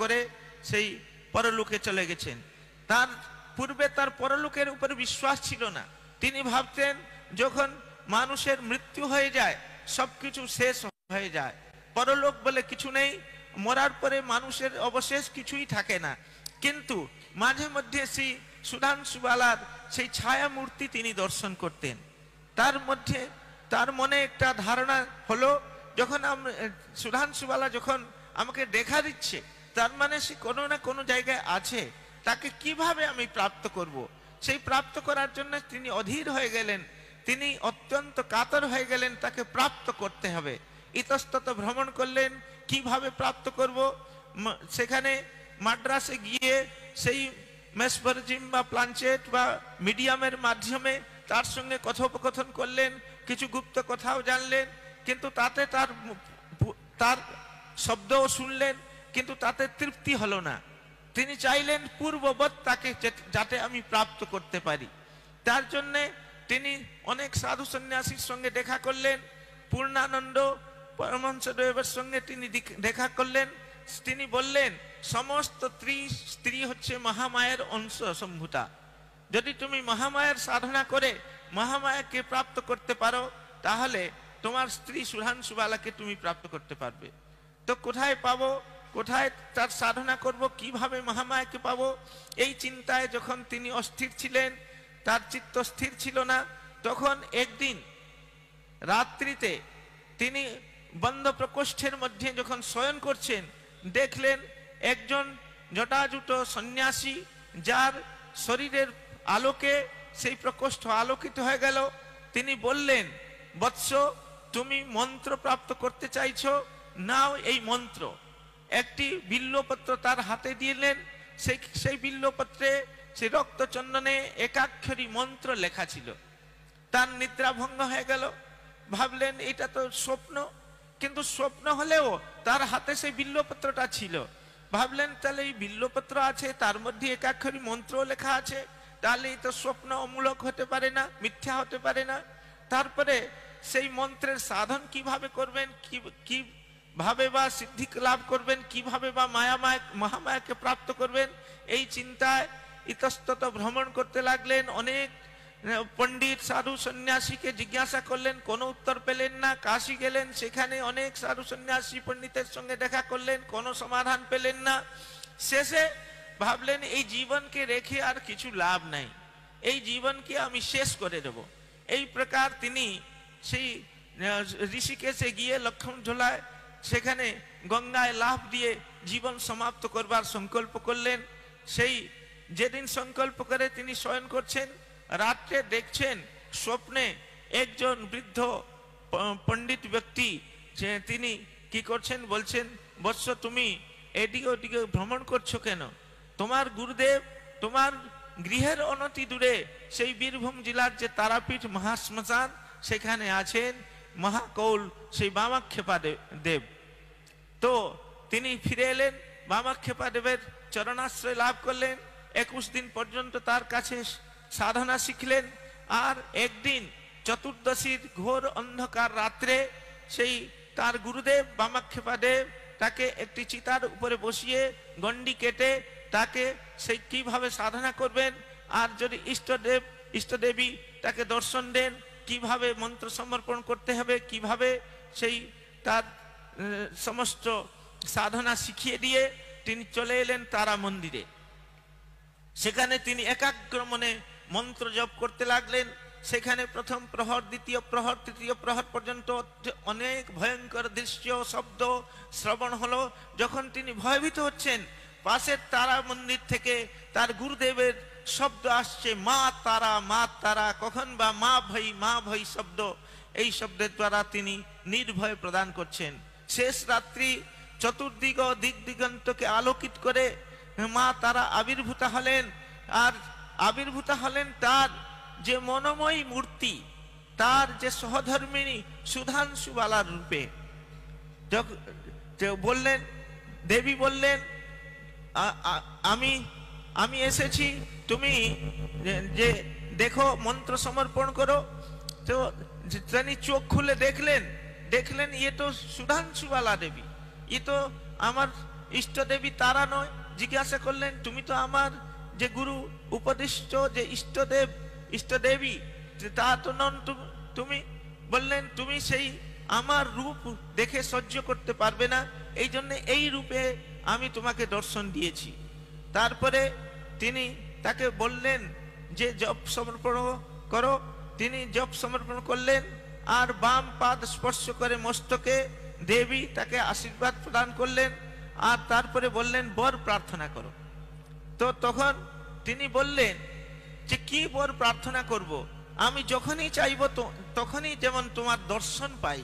করে সেই পরলোকে চলে গেছেন তার পূর্বে তার পরলোকের উপরে বিশ্বাস ছিল না তিনি ভাবতেন যখন মানুষের মৃত্যু হয়ে যায় সবকিছু শেষ হয়ে যায় পরলোক বলে কিছু নেই মরার পরে মানুষের অবশেষ কিছুই থাকে না কিন্তু মাঝে মধ্যে সেই সুধাংশুবালার সেই ছায়া মূর্তি তিনি দর্শন করতেন তার মধ্যে তার মনে একটা ধারণা হলো যখন সুধাংশুবালা যখন আমাকে দেখা দিচ্ছে তার মানে সে কোনো না কোনো জায়গায় আছে তাকে কিভাবে আমি প্রাপ্ত করব। সেই প্রাপ্ত করার জন্য তিনি অধীর হয়ে গেলেন তিনি অত্যন্ত কাতর হয়ে গেলেন তাকে প্রাপ্ত করতে হবে ইতস্তত ভ্রমণ করলেন কিভাবে প্রাপ্ত করব সেখানে মাদ্রাসে গিয়ে সেই মেসপরজিম বা প্লানচেট বা মিডিয়ামের মাধ্যমে তার সঙ্গে কথোপকথন করলেন কিছু গুপ্ত কথাও জানলেন কিন্তু তাতে তার তার শব্দও শুনলেন কিন্তু তাতে তৃপ্তি হলো না তিনি চাইলেন পূর্ববৎ তাকে যাতে আমি প্রাপ্ত করতে পারি তার জন্যে তিনি অনেক সাধু সন্ন্যাসীর সঙ্গে দেখা করলেন পূর্ণানন্দ পরমহংসদেবের সঙ্গে তিনি দেখা করলেন তিনি বললেন সমস্ত স্ত্রী স্ত্রী হচ্ছে মহামায়ের অংশ সম্ভুতা যদি তুমি মহামায়ের সাধনা করে মহামায়াকে প্রাপ্ত করতে পারো তাহলে তোমার স্ত্রী সুধান সুবালাকে তুমি প্রাপ্ত করতে পারবে তো কোথায় পাবো কোথায় তার সাধনা করব কিভাবে মহামায়াকে পাবো এই চিন্তায় যখন তিনি অস্থির ছিলেন তার চিত্ত স্থির ছিল না তখন একদিন রাত্রিতে তিনি বন্ধ প্রকোষ্ঠের মধ্যে যখন শয়ন করছেন দেখলেন একজন জটাজুটো সন্ন্যাসী যার শরীরের আলোকে সেই প্রকোষ্ঠ আলোকিত হয়ে গেল তিনি বললেন বৎস তুমি মন্ত্র প্রাপ্ত করতে চাইছ নাও এই মন্ত্র একটি বিল্লপত্র তার হাতে দিলেন সেই সেই বিল্লপত্রে সে রক্তচন্দনে একাক্ষরী মন্ত্র লেখা ছিল তার নিদ্রা ভঙ্গ হয়ে গেল ভাবলেন এটা তো স্বপ্ন কিন্তু স্বপ্ন হলেও তার হাতে সেই বিল্লপত্রটা ছিল ভাবলেন তাহলে এই বিল্লপত্র আছে তার মধ্যে একাক্ষরী মন্ত্র লেখা আছে তাহলে তো স্বপ্ন অমূলক হতে পারে না মিথ্যা হতে পারে না তারপরে সেই মন্ত্রের সাধন কিভাবে করবেন কি ভাবে বা সিদ্ধি লাভ করবেন কিভাবে বা মায়ামায় মহামায়াকে প্রাপ্ত করবেন এই চিন্তায় ইতস্তত ভ্রমণ করতে লাগলেন অনেক পণ্ডিত সাধু সন্ন্যাসীকে জিজ্ঞাসা করলেন কোনো উত্তর পেলেন না কাশি গেলেন সেখানে অনেক সাধু সন্ন্যাসী পণ্ডিতের সঙ্গে দেখা করলেন কোনো সমাধান পেলেন না শেষে ভাবলেন এই জীবনকে রেখে আর কিছু লাভ নাই এই জীবনকে আমি শেষ করে দেব এই প্রকার তিনি সেই ঋষিকেশে গিয়ে লক্ষণ ঝোলায় সেখানে গঙ্গায় লাভ দিয়ে জীবন সমাপ্ত করবার সংকল্প করলেন সেই যেদিন সংকল্প করে তিনি শয়ন করছেন রাত্রে দেখছেন স্বপ্নে একজন বৃদ্ধ পণ্ডিত ব্যক্তি তিনি কি করছেন বলছেন বৎস তুমি এদিকে ওদিকে ভ্রমণ করছো কেন তোমার গুরুদেব তোমার গৃহের অনতি দূরে সেই বীরভূম জেলার যে তারাপীঠ মহাশ্মশান সেখানে আছেন মহাকৌল সেই বামাক্ষেপা দেব তো তিনি ফিরে এলেন বামাক্ষেপা দেবের চরণাশ্রয় লাভ করলেন একুশ দিন পর্যন্ত তার কাছে সাধনা শিখলেন আর একদিন চতুর্দশীর ঘোর অন্ধকার রাত্রে সেই তার গুরুদেব বামাক্ষেপা দেব তাকে একটি চিতার উপরে বসিয়ে গন্ডি কেটে তাকে সেই কিভাবে সাধনা করবেন আর যদি ইষ্টদেব ইষ্টদেবী তাকে দর্শন দেন কিভাবে মন্ত্র সমর্পণ করতে হবে কিভাবে সেই তার সমস্ত সাধনা শিখিয়ে দিয়ে তিনি চলে এলেন তারা মন্দিরে সেখানে তিনি একাগ্র মনে মন্ত্র জপ করতে লাগলেন সেখানে প্রথম প্রহর দ্বিতীয় প্রহর তৃতীয় প্রহর পর্যন্ত অনেক ভয়ঙ্কর দৃশ্য শব্দ শ্রবণ হলো যখন তিনি ভয়ভীত হচ্ছেন পাশের তারা মন্দির থেকে তার গুরুদেবের শব্দ আসছে মা তারা মা তারা কখন বা মা ভাই মা ভাই শব্দ এই শব্দের দ্বারা তিনি নির্ভয় প্রদান করছেন শেষ রাত্রি চতুর্দিগ দিক দিগন্তকে আলোকিত করে মা তারা আবির্ভূতা হলেন আর আবির্ভূতা হলেন তার যে মনোময়ী মূর্তি তার যে সহধর্মিনী সুধাংশুবালার রূপে বললেন দেবী বললেন আমি আমি এসেছি তুমি যে দেখো মন্ত্র সমর্পণ করো তো তিনি চোখ খুলে দেখলেন দেখলেন ইয়ে তো সুধাংশুবালা দেবী ই তো আমার ইষ্ট দেবী তারা নয় জিজ্ঞাসা করলেন তুমি তো আমার যে গুরু উপদিষ্ট যে ইষ্টদেব ইষ্টদেবী তা তো নন তুমি বললেন তুমি সেই আমার রূপ দেখে সহ্য করতে পারবে না এই জন্য এই রূপে আমি তোমাকে দর্শন দিয়েছি তারপরে তিনি তাকে বললেন যে জপ সমর্পণ করো তিনি জপ সমর্পণ করলেন আর বাম পাদ স্পর্শ করে মস্তকে দেবী তাকে আশীর্বাদ প্রদান করলেন আর তারপরে বললেন বর প্রার্থনা করো তো তখন তিনি বললেন যে কি বর প্রার্থনা করব। আমি যখনই চাইব তখনই যেমন তোমার দর্শন পাই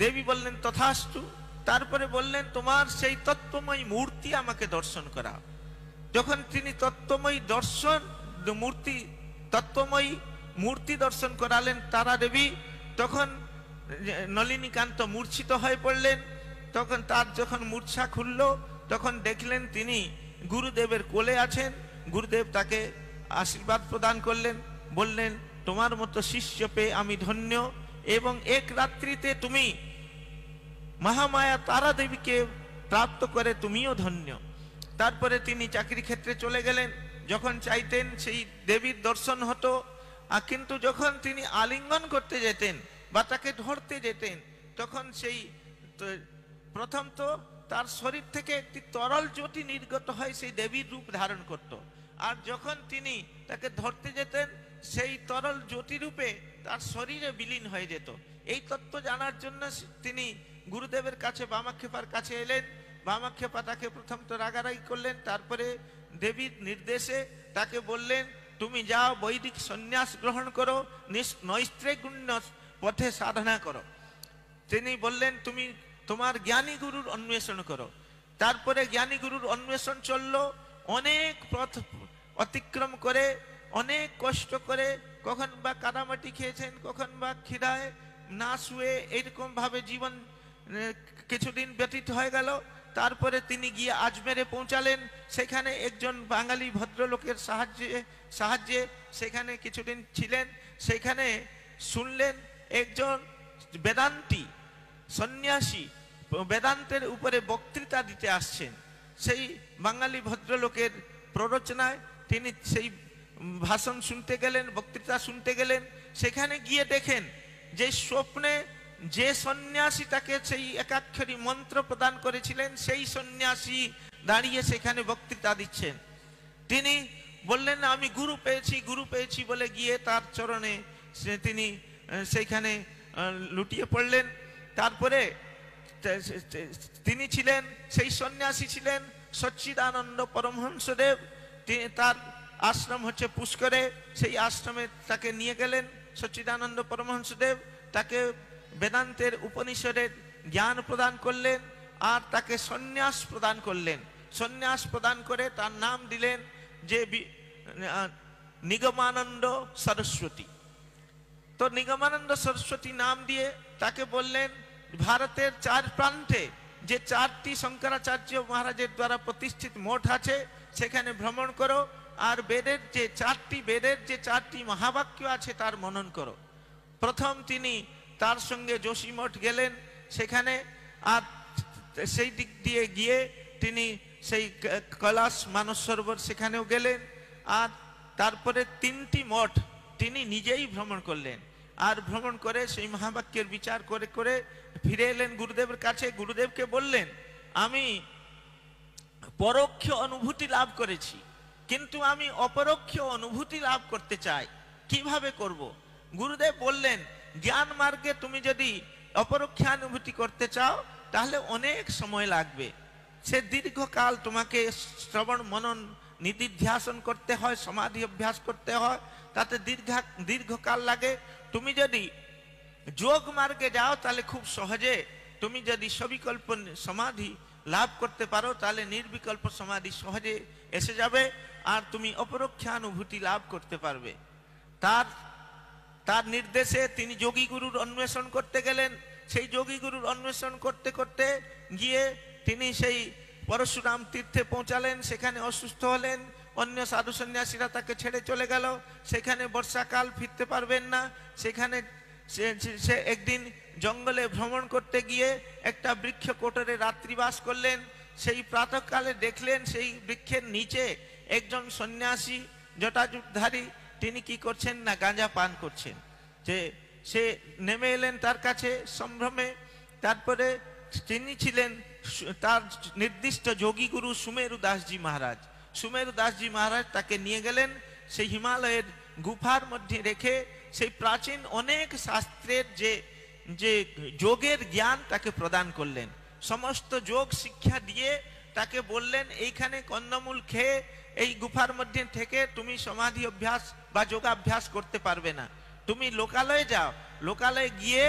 দেবী বললেন তথাস্তু তারপরে বললেন তোমার সেই তত্ত্বময় মূর্তি আমাকে দর্শন করা যখন তিনি তত্ত্বময় দর্শন মূর্তি তত্ত্বময় মূর্তি দর্শন করালেন তারা দেবী তখন নলিনীকান্ত মূর্ছিত হয়ে পড়লেন তখন তার যখন মূর্ছা খুলল তখন দেখলেন তিনি গুরুদেবের কোলে আছেন গুরুদেব তাকে আশীর্বাদ প্রদান করলেন বললেন তোমার মতো শিষ্য পেয়ে আমি ধন্য এবং এক রাত্রিতে তুমি মহামায়া তারা দেবীকে প্রাপ্ত করে তুমিও ধন্য তারপরে তিনি চাকরি ক্ষেত্রে চলে গেলেন যখন চাইতেন সেই দেবীর দর্শন হতো কিন্তু যখন তিনি আলিঙ্গন করতে যেতেন বা তাকে ধরতে যেতেন তখন সেই প্রথম তো তার শরীর থেকে একটি তরল জ্যোতি নির্গত হয় সেই দেবীর রূপ ধারণ করত। আর যখন তিনি তাকে ধরতে যেতেন সেই তরল জ্যোতিরূপে তার শরীরে বিলীন হয়ে যেত এই তত্ত্ব জানার জন্য তিনি গুরুদেবের কাছে বামাক্ষেপার কাছে এলেন বামাক্ষেপা তাকে প্রথম তো রাগারাগি করলেন তারপরে দেবীর নির্দেশে তাকে বললেন তুমি যাও বৈদিক সন্ন্যাস গ্রহণ করো নৈস্ত্রেগুণ্য পথে সাধনা করো তিনি বললেন তুমি তোমার জ্ঞানী গুরুর অন্বেষণ করো তারপরে জ্ঞানী গুরুর অন্বেষণ চলল অনেক পথ অতিক্রম করে অনেক কষ্ট করে কখন বা কাদামাটি খেয়েছেন কখন বা খিদায় না শুয়ে এরকমভাবে জীবন কিছুদিন ব্যতীত হয়ে গেল তারপরে তিনি গিয়ে আজমেরে পৌঁছালেন সেখানে একজন বাঙালি ভদ্রলোকের সাহায্যে সাহায্যে সেখানে কিছুদিন ছিলেন সেখানে শুনলেন একজন বেদান্তি সন্ন্যাসী বেদান্তের উপরে বক্তৃতা দিতে আসছেন সেই বাঙালি ভদ্রলোকের প্ররোচনায় তিনি সেই ভাষণ শুনতে গেলেন বক্তৃতা শুনতে গেলেন সেখানে গিয়ে দেখেন যে স্বপ্নে যে সন্ন্যাসী তাকে সেই একাক্ষরী মন্ত্র প্রদান করেছিলেন সেই সন্ন্যাসী দাঁড়িয়ে সেখানে বক্তৃতা দিচ্ছেন তিনি বললেন আমি গুরু পেয়েছি গুরু পেয়েছি বলে গিয়ে তার চরণে তিনি সেইখানে লুটিয়ে পড়লেন তারপরে তিনি ছিলেন সেই সন্ন্যাসী ছিলেন সচ্চিদানন্দ পরমহংসদেব তিনি তার আশ্রম হচ্ছে পুষ্করে সেই আশ্রমে তাকে নিয়ে গেলেন সচ্চিদানন্দ পরমহংসদেব তাকে বেদান্তের উপনিষদের জ্ঞান প্রদান করলেন আর তাকে সন্ন্যাস প্রদান করলেন সন্ন্যাস প্রদান করে তার নাম দিলেন যে নিগমানন্দ সরস্বতী তো নিগমানন্দ সরস্বতী নাম দিয়ে তাকে বললেন ভারতের চার প্রান্তে যে চারটি শঙ্করাচার্য মহারাজের দ্বারা প্রতিষ্ঠিত মঠ আছে সেখানে ভ্রমণ করো আর বেদের যে চারটি বেদের যে চারটি মহাবাক্য আছে তার মনন করো প্রথম তিনি তার সঙ্গে যোশীমঠ গেলেন সেখানে আর সেই দিক দিয়ে গিয়ে তিনি সেই কলাস মানস সরোবর সেখানেও গেলেন আর তারপরে তিনটি মঠ তিনি নিজেই ভ্রমণ করলেন আর ভ্রমণ করে সেই মহাবাক্যের বিচার করে করে ফিরে এলেন গুরুদেবের কাছে গুরুদেবকে বললেন আমি পরোক্ষ অনুভূতি লাভ করেছি কিন্তু আমি অপরোক্ষ অনুভূতি লাভ করতে চাই কিভাবে করব। গুরুদেব বললেন জ্ঞান মার্গে তুমি যদি অনুভূতি করতে চাও তাহলে অনেক সময় লাগবে সে দীর্ঘকাল তোমাকে শ্রবণ মনন নিধিধ্যাসন করতে হয় সমাধি অভ্যাস করতে হয় তাতে দীর্ঘা দীর্ঘকাল লাগে তুমি যদি যোগ মার্গে যাও তাহলে খুব সহজে তুমি যদি সবিকল্প সমাধি লাভ করতে পারো তাহলে নির্বিকল্প সমাধি সহজে এসে যাবে আর তুমি অনুভূতি লাভ করতে পারবে তার তার নির্দেশে তিনি যোগী গুরুর অন্বেষণ করতে গেলেন সেই যোগী গুরুর অন্বেষণ করতে করতে গিয়ে তিনি সেই পরশুরাম তীর্থে পৌঁছালেন সেখানে অসুস্থ হলেন অন্য সাধু সন্ন্যাসীরা তাকে ছেড়ে চলে গেল সেখানে বর্ষাকাল ফিরতে পারবেন না সেখানে সে একদিন জঙ্গলে ভ্রমণ করতে গিয়ে একটা বৃক্ষ কোটরে রাত্রিবাস করলেন সেই প্রাতকালে দেখলেন সেই বৃক্ষের নিচে একজন সন্ন্যাসী জটাজুটধারী তিনি কি করছেন না গাঁজা পান করছেন যে সে নেমে এলেন তার কাছে সম্ভ্রমে তারপরে তিনি ছিলেন তার নির্দিষ্ট যোগীগুরু সুমেরু দাসজি মহারাজ সুমেরু দাসজি মহারাজ তাকে নিয়ে গেলেন সেই হিমালয়ের গুফার মধ্যে রেখে সেই প্রাচীন অনেক শাস্ত্রের যে যে যোগের জ্ঞান তাকে প্রদান করলেন সমস্ত যোগ শিক্ষা দিয়ে তাকে বললেন এইখানে কন্দমূল খেয়ে এই গুফার মধ্যে থেকে তুমি সমাধি অভ্যাস বা যোগাভ্যাস করতে পারবে না তুমি লোকালয়ে যাও লোকালয়ে গিয়ে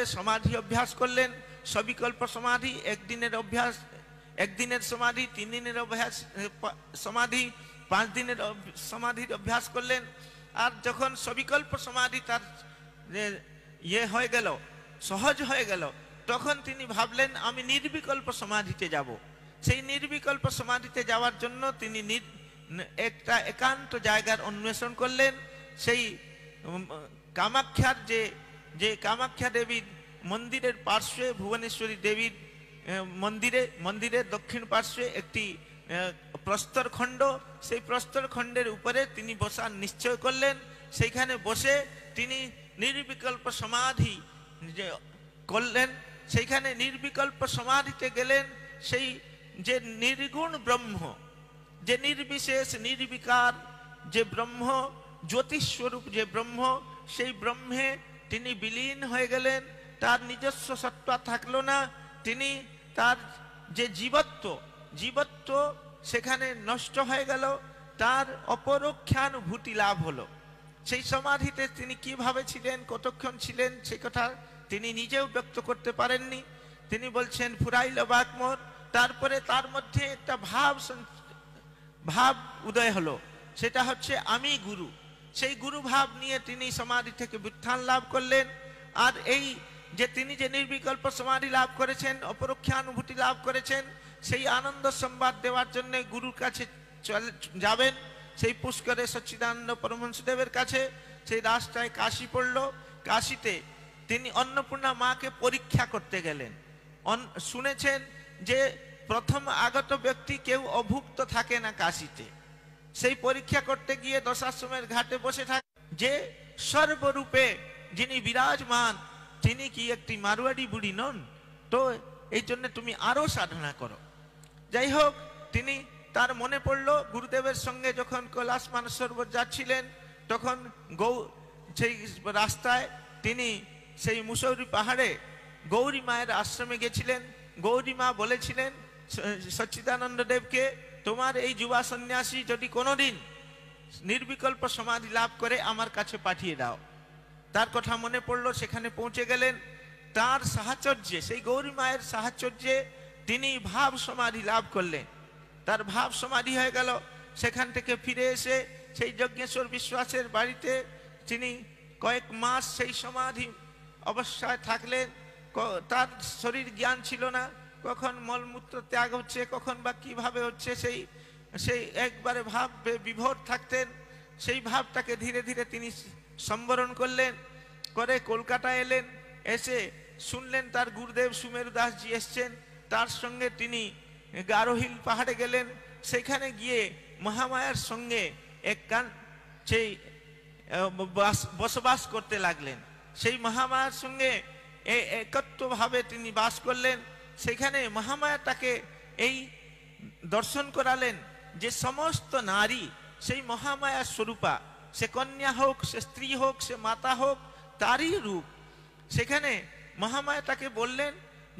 করে সমাধি অভ্যাস করলেন সবিকল্প সমাধি একদিনের অভ্যাস একদিনের সমাধি তিন দিনের অভ্যাস সমাধি পাঁচ দিনের সমাধির অভ্যাস করলেন আর যখন সবিকল্প সমাধি তার ইয়ে হয়ে গেল সহজ হয়ে গেল তখন তিনি ভাবলেন আমি নির্বিকল্প সমাধিতে যাব সেই নির্বিকল্প সমাধিতে যাওয়ার জন্য তিনি একটা একান্ত জায়গার অন্বেষণ করলেন সেই কামাখ্যার যে যে কামাখ্যা দেবীর মন্দিরের পার্শ্বে ভুবনেশ্বরী দেবীর মন্দিরে মন্দিরের দক্ষিণ পার্শ্বে একটি প্রস্তরখণ্ড সেই প্রস্তর খণ্ডের উপরে তিনি বসার নিশ্চয় করলেন সেইখানে বসে তিনি নির্বিকল্প সমাধি করলেন সেইখানে নির্বিকল্প সমাধিতে গেলেন সেই যে নির্গুণ ব্রহ্ম যে নির্বিশেষ নির্বিকার যে ব্রহ্ম জ্যোতিস্বরূপ যে ব্রহ্ম সেই ব্রহ্মে তিনি বিলীন হয়ে গেলেন তার নিজস্ব সত্তা থাকলো না তিনি তার যে জীবত্ব জীবত্ব সেখানে নষ্ট হয়ে গেল তার অপরক্ষানুভূতি লাভ হলো সেই সমাধিতে তিনি কিভাবে ছিলেন কতক্ষণ ছিলেন সে কথা তিনি নিজেও ব্যক্ত করতে পারেননি তিনি বলছেন ফুরাইল বাকমর তারপরে তার মধ্যে একটা ভাব ভাব উদয় হলো সেটা হচ্ছে আমি গুরু সেই গুরুভাব নিয়ে তিনি সমাধি থেকে বিত্থান লাভ করলেন আর এই যে তিনি যে নির্বিকল্প সমাধি লাভ করেছেন অপরক্ষানুভূতি লাভ করেছেন সেই আনন্দ সংবাদ দেওয়ার জন্য গুরুর কাছে যাবেন সেই পুষ্করে সচ্চিদানন্দ পরমহংসদেবের কাছে সেই রাস্তায় কাশি পড়ল কাশিতে তিনি অন্নপূর্ণা মাকে পরীক্ষা করতে গেলেন শুনেছেন যে প্রথম আগত ব্যক্তি কেউ অভুক্ত থাকে না কাশিতে সেই পরীক্ষা করতে গিয়ে দশাশ্রমের ঘাটে বসে থাকে যে সর্বরূপে যিনি বিরাজমান তিনি কি একটি মারুয়াড়ি বুড়ি নন তো এই জন্য তুমি আরও সাধনা করো যাই হোক তিনি তার মনে পড়ল গুরুদেবের সঙ্গে যখন কৈলাস মানসরোবর যাচ্ছিলেন তখন গৌ সেই রাস্তায় তিনি সেই মুসৌরি পাহাড়ে গৌরী মায়ের আশ্রমে গেছিলেন গৌরী মা বলেছিলেন সচ্চিদানন্দ দেবকে তোমার এই যুবা সন্ন্যাসী যদি কোনোদিন নির্বিকল্প সমাধি লাভ করে আমার কাছে পাঠিয়ে দাও তার কথা মনে পড়লো সেখানে পৌঁছে গেলেন তার সাহায্যে সেই গৌরী মায়ের সাহচর্যে তিনি ভাব সমাধি লাভ করলেন তার ভাব সমাধি হয়ে গেল সেখান থেকে ফিরে এসে সেই যজ্ঞেশ্বর বিশ্বাসের বাড়িতে তিনি কয়েক মাস সেই সমাধি অবস্থায় থাকলেন তার শরীর জ্ঞান ছিল না কখন মলমূত্র ত্যাগ হচ্ছে কখন বা কিভাবে হচ্ছে সেই সেই একবারে ভাব বিভোর থাকতেন সেই ভাবটাকে ধীরে ধীরে তিনি সম্বরণ করলেন করে কলকাতা এলেন এসে শুনলেন তার গুরুদেব সুমেরু দাসজি এসছেন তার সঙ্গে তিনি গারোহিল পাহাড়ে গেলেন সেখানে গিয়ে মহামায়ার সঙ্গে এক কান সেই বসবাস করতে লাগলেন সেই মহামায়ার সঙ্গে একত্রভাবে তিনি বাস করলেন সেখানে মহামায়া তাকে এই দর্শন করালেন যে সমস্ত নারী সেই মহামায়া স্বরূপা সে কন্যা হোক সে স্ত্রী হোক সে মাতা হোক তারই রূপ সেখানে মহামায়া তাকে বললেন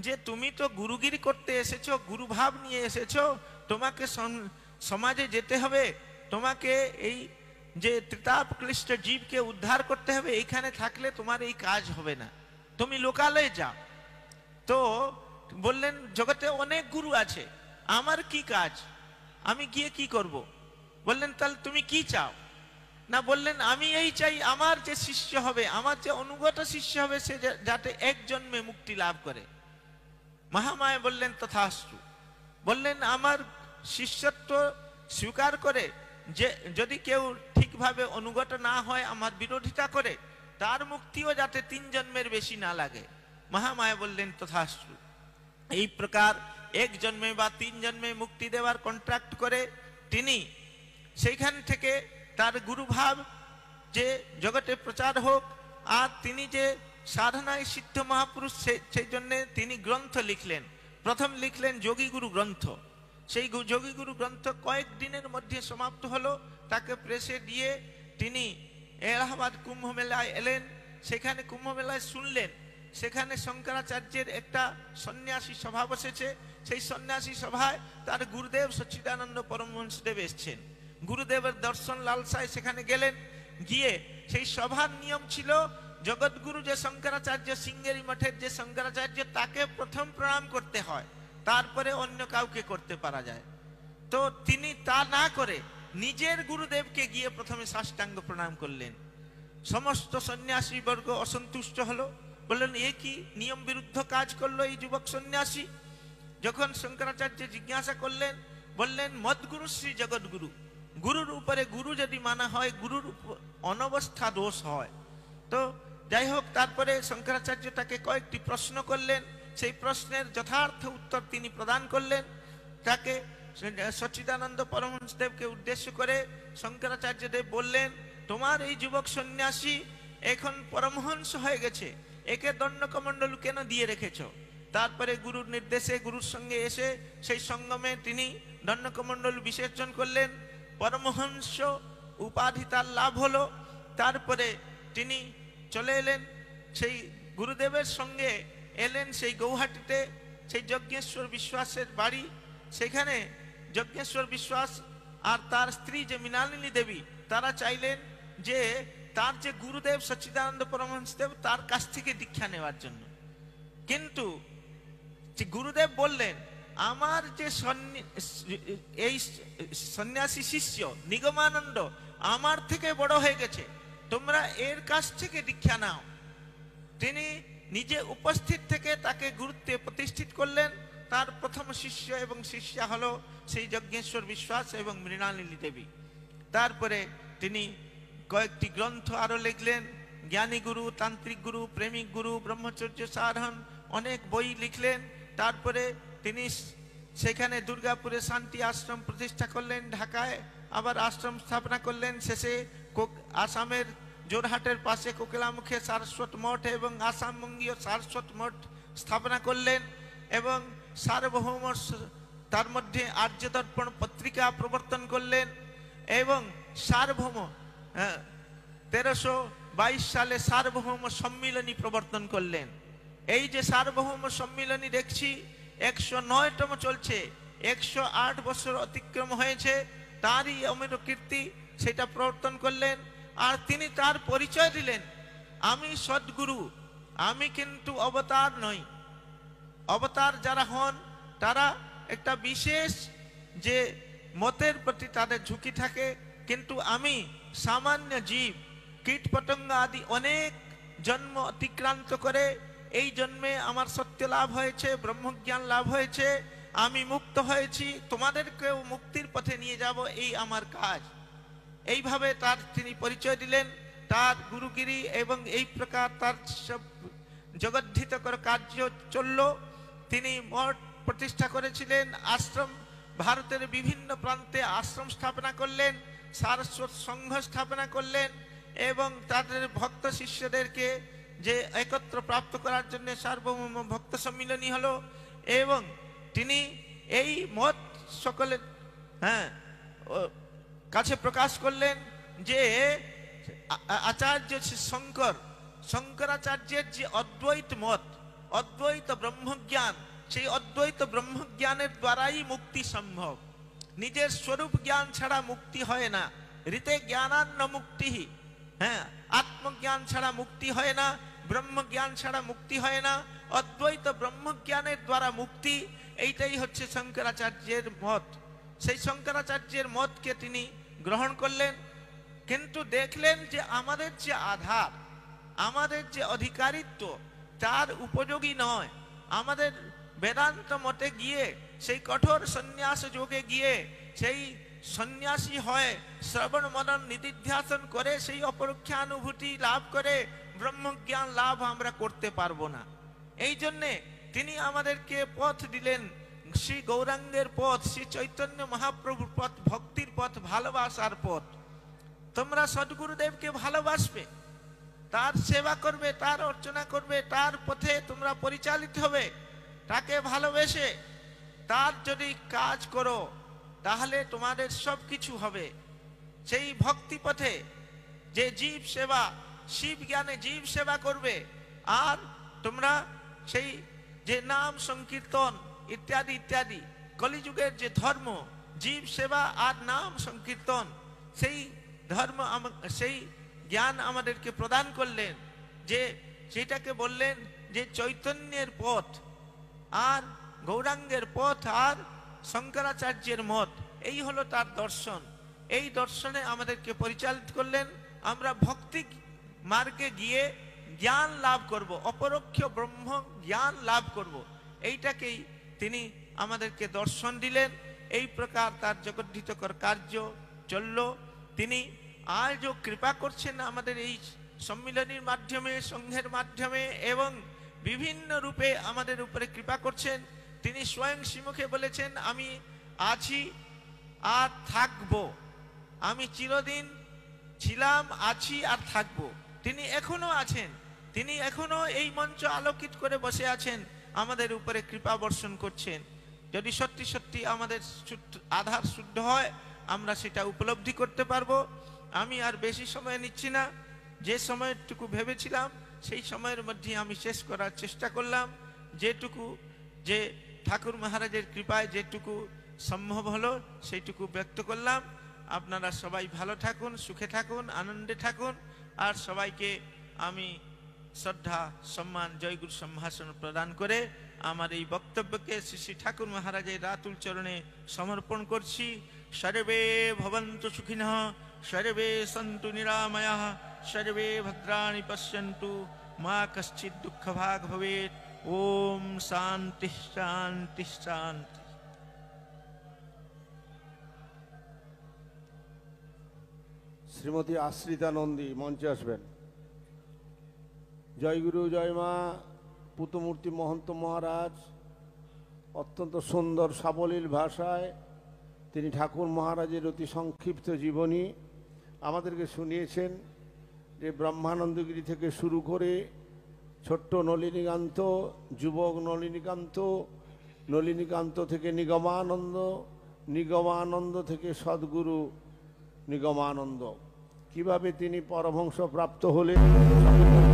যে তুমি তো গুরুগিরি করতে এসেছো গুরুভাব নিয়ে এসেছো তোমাকে সমাজে যেতে হবে তোমাকে এই যে ত্রিতাপ ক্লিষ্ট জীবকে উদ্ধার করতে হবে এইখানে থাকলে তোমার এই কাজ হবে না তুমি লোকালয়ে যাও তো বললেন জগতে অনেক গুরু আছে আমার কি কাজ আমি গিয়ে কি করব। বললেন তাহলে তুমি কি চাও না বললেন আমি এই চাই আমার যে শিষ্য হবে আমার যে অনুগত শিষ্য হবে সে যাতে এক জন্মে মুক্তি লাভ করে মহামায় বললেন তথাস্তু বললেন আমার শিষ্যত্ব স্বীকার করে যে যদি কেউ ঠিকভাবে অনুগত না হয় আমার বিরোধিতা করে তার মুক্তিও যাতে তিন জন্মের বেশি না লাগে মহামায় বললেন তথাস্তু এই প্রকার এক জন্মে বা তিন জন্মে মুক্তি দেওয়ার কন্ট্রাক্ট করে তিনি সেইখান থেকে তার গুরুভাব যে জগতে প্রচার হোক আর তিনি যে সাধনায় সিদ্ধ মহাপুরুষ সেই জন্যে তিনি গ্রন্থ লিখলেন প্রথম লিখলেন যোগীগুরু গ্রন্থ সেই যোগীগুরু গ্রন্থ কয়েক দিনের মধ্যে সমাপ্ত হলো তাকে প্রেসে দিয়ে তিনি এলাহাবাদ কুম্ভ মেলায় এলেন সেখানে কুম্ভ মেলায় শুনলেন সেখানে শঙ্করাচার্যের একটা সন্ন্যাসী সভা বসেছে সেই সন্ন্যাসী সভায় তার গুরুদেব সচ্চিদানন্দ পরমহংসদেব এসছেন গুরুদেবের দর্শন লালসায় সেখানে গেলেন গিয়ে সেই সভার নিয়ম ছিল জগৎগুরু যে শঙ্করাচার্য সিঙ্গেরি মঠের যে শঙ্করাচার্য তাকে প্রথম প্রণাম করতে হয় তারপরে অন্য কাউকে করতে পারা যায় তো তিনি তা না করে নিজের গুরুদেবকে গিয়ে প্রথমে সাষ্টাঙ্গ প্রণাম করলেন সমস্ত সন্ন্যাসী বর্গ অসন্তুষ্ট হলো বললেন এ কি নিয়ম বিরুদ্ধ কাজ করলো এই যুবক সন্ন্যাসী যখন শঙ্করাচার্য জিজ্ঞাসা করলেন বললেন মদগুরু শ্রী জগৎগুরু গুরুর উপরে গুরু যদি মানা হয় গুরুর অনবস্থা দোষ হয় তো যাই হোক তারপরে শঙ্করাচার্য তাকে কয়েকটি প্রশ্ন করলেন সেই প্রশ্নের যথার্থ উত্তর তিনি প্রদান করলেন তাকে সচিদানন্দ পরমহংসদেবকে উদ্দেশ্য করে শঙ্করাচার্য দেব বললেন তোমার এই যুবক সন্ন্যাসী এখন পরমহংস হয়ে গেছে একে দণ্ডকমণ্ডল কেন দিয়ে রেখেছ তারপরে গুরুর নির্দেশে গুরুর সঙ্গে এসে সেই সঙ্গমে তিনি দণ্ডকমণ্ডল বিসর্জন করলেন পরমহংস উপাধি তার লাভ হলো তারপরে তিনি চলে এলেন সেই গুরুদেবের সঙ্গে এলেন সেই গৌহাটিতে সেই যজ্ঞেশ্বর বিশ্বাসের বাড়ি সেখানে যজ্ঞেশ্বর বিশ্বাস আর তার স্ত্রী যে মৃণালিনী দেবী তারা চাইলেন যে তার যে গুরুদেব সচিদানন্দ পরমহংস দেব তার কাছ থেকে দীক্ষা নেওয়ার জন্য কিন্তু যে গুরুদেব বললেন আমার যে এই সন্ন্যাসী শিষ্য নিগমানন্দ আমার থেকে বড় হয়ে গেছে তোমরা এর কাছ থেকে দীক্ষা নাও তিনি নিজে উপস্থিত থেকে তাকে গুরুত্বে প্রতিষ্ঠিত করলেন তার প্রথম শিষ্য এবং শিষ্যা হলো সেই যজ্ঞেশ্বর বিশ্বাস এবং মৃণালিনী দেবী তারপরে তিনি কয়েকটি গ্রন্থ আরো লিখলেন জ্ঞানী গুরু তান্ত্রিক গুরু প্রেমিক গুরু ব্রহ্মচর্য সারহন অনেক বই লিখলেন তারপরে তিনি সেখানে দুর্গাপুরে শান্তি আশ্রম প্রতিষ্ঠা করলেন ঢাকায় আবার আশ্রম স্থাপনা করলেন শেষে আসামের জোরহাটের পাশে কোকিলামুখে সারস্বত মঠ এবং আসাম বঙ্গীয় সারস্বত মঠ স্থাপনা করলেন এবং সার্বভৌম তার মধ্যে আর্যদর্পণ পত্রিকা প্রবর্তন করলেন এবং সার্বভৌম হ্যাঁ, তেরোশো বাইশ সালে সার্বভৌম সম্মিলনী প্রবর্তন করলেন এই যে সার্বভৌম সম্মিলনী দেখছি একশো নয়তম চলছে একশো আট বছর অতিক্রম হয়েছে তারই অমির কীর্তি সেটা প্রবর্তন করলেন আর তিনি তার পরিচয় দিলেন আমি সদ্গুরু আমি কিন্তু অবতার নই অবতার যারা হন তারা একটা বিশেষ যে মতের প্রতি তাদের ঝুঁকি থাকে কিন্তু আমি সামান্য জীব কীট পতঙ্গ আদি অনেক জন্ম অতিক্রান্ত করে এই জন্মে আমার সত্য লাভ হয়েছে ব্রহ্মজ্ঞান লাভ হয়েছে আমি মুক্ত হয়েছি তোমাদেরকেও মুক্তির পথে নিয়ে যাব এই আমার কাজ এইভাবে তার তিনি পরিচয় দিলেন তার গুরুগিরি এবং এই প্রকার তার সব জগদ্ধিতকর কার্য চলল তিনি মঠ প্রতিষ্ঠা করেছিলেন আশ্রম ভারতের বিভিন্ন প্রান্তে আশ্রম স্থাপনা করলেন সারস্বত সংঘ স্থাপনা করলেন এবং তাদের ভক্ত শিষ্যদেরকে যে একত্র প্রাপ্ত করার জন্য সার্বভৌম ভক্ত সম্মিলনী হলো এবং তিনি এই মত সকলের হ্যাঁ কাছে প্রকাশ করলেন যে আচার্য শঙ্কর শঙ্করাচার্যের যে অদ্বৈত মত অদ্বৈত ব্রহ্মজ্ঞান সেই অদ্বৈত ব্রহ্মজ্ঞানের দ্বারাই মুক্তি সম্ভব নিজের স্বরূপ জ্ঞান ছাড়া মুক্তি হয় না ঋতে জ্ঞানান্ন মুক্তি হ্যাঁ আত্মজ্ঞান ছাড়া মুক্তি হয় না ব্রহ্মজ্ঞান ছাড়া মুক্তি হয় না অদ্বৈত ব্রহ্মজ্ঞানের দ্বারা মুক্তি এইটাই হচ্ছে শঙ্করাচার্যের মত সেই শঙ্করাচার্যের মতকে তিনি গ্রহণ করলেন কিন্তু দেখলেন যে আমাদের যে আধার আমাদের যে অধিকারিত্ব তার উপযোগী নয় আমাদের বেদান্ত মতে গিয়ে সেই কঠোর সন্ন্যাস যোগে গিয়ে সেই সন্ন্যাসী হয় শ্রবণ মনন নিধিধ্যাসন করে সেই অপরোক্ষানুভূতি লাভ করে ব্রহ্মজ্ঞান লাভ আমরা করতে পারবো না এই জন্যে তিনি আমাদেরকে পথ দিলেন শ্রী গৌরাঙ্গের পথ শ্রী চৈতন্য মহাপ্রভুর পথ ভক্তির পথ ভালোবাসার পথ তোমরা সদ্গুরুদেবকে ভালোবাসবে তার সেবা করবে তার অর্চনা করবে তার পথে তোমরা পরিচালিত হবে তাকে ভালোবেসে তার যদি কাজ করো তাহলে তোমাদের সব কিছু হবে সেই ভক্তি পথে যে জীব সেবা শিব জ্ঞানে জীব সেবা করবে আর তোমরা সেই যে নাম সংকীর্তন ইত্যাদি ইত্যাদি কলিযুগের যে ধর্ম জীব সেবা আর নাম সংকীর্তন সেই ধর্ম সেই জ্ঞান আমাদেরকে প্রদান করলেন যে সেটাকে বললেন যে চৈতন্যের পথ আর গৌরাঙ্গের পথ আর শঙ্করাচার্যের মত এই হলো তার দর্শন এই দর্শনে আমাদেরকে পরিচালিত করলেন আমরা ভক্তি মার্গে গিয়ে জ্ঞান লাভ করব অপরোক্ষ ব্রহ্ম জ্ঞান লাভ করব। এইটাকেই তিনি আমাদেরকে দর্শন দিলেন এই প্রকার তার জগদ্ধিতকর কার্য চলল তিনি আজও কৃপা করছেন আমাদের এই সম্মিলনীর মাধ্যমে সংঘের মাধ্যমে এবং বিভিন্ন রূপে আমাদের উপরে কৃপা করছেন তিনি স্বয়ং সিমুখে বলেছেন আমি আছি আর থাকব আমি চিরদিন ছিলাম আছি আর থাকব তিনি এখনো আছেন তিনি এখনো এই মঞ্চ আলোকিত করে বসে আছেন আমাদের উপরে কৃপা বর্ষণ করছেন যদি সত্যি সত্যি আমাদের আধার শুদ্ধ হয় আমরা সেটা উপলব্ধি করতে পারবো আমি আর বেশি সময় নিচ্ছি না যে সময়টুকু ভেবেছিলাম সেই সময়ের মধ্যে আমি শেষ করার চেষ্টা করলাম যেটুকু যে ঠাকুর মহারাজের কৃপায় যেটুকু সম্ভব হলো সেইটুকু ব্যক্ত করলাম আপনারা সবাই ভালো থাকুন সুখে থাকুন আনন্দে থাকুন আর সবাইকে আমি শ্রদ্ধা সম্মান জয়গুরু সম্ভাষণ প্রদান করে আমার এই বক্তব্যকে শ্রী শ্রী ঠাকুর মহারাজের রাতুল চরণে সমর্পণ করছি সর্বে ভবন্ত সুখিন সর্বে সন্তু নিরাময় সর্বে ভদ্রাণী পশ্যন্তু মা কশ্চিৎ দুঃখভাগ ভবেত ওম শান্তি শান্তি শান্তি শ্রীমতী আশ্রিতা নন্দী মঞ্চে আসবেন জয়গুরু জয় মা পুতমূর্তি মহন্ত মহারাজ অত্যন্ত সুন্দর সাবলীল ভাষায় তিনি ঠাকুর মহারাজের অতি সংক্ষিপ্ত জীবনী আমাদেরকে শুনিয়েছেন যে ব্রহ্মানন্দগিরি থেকে শুরু করে ছোট্ট নলিনীকান্ত যুবক নলিনীকান্ত নলিনীকান্ত থেকে নিগমানন্দ নিগমানন্দ থেকে সদ্গুরু নিগমানন্দ কিভাবে তিনি পরমহংস প্রাপ্ত হলেন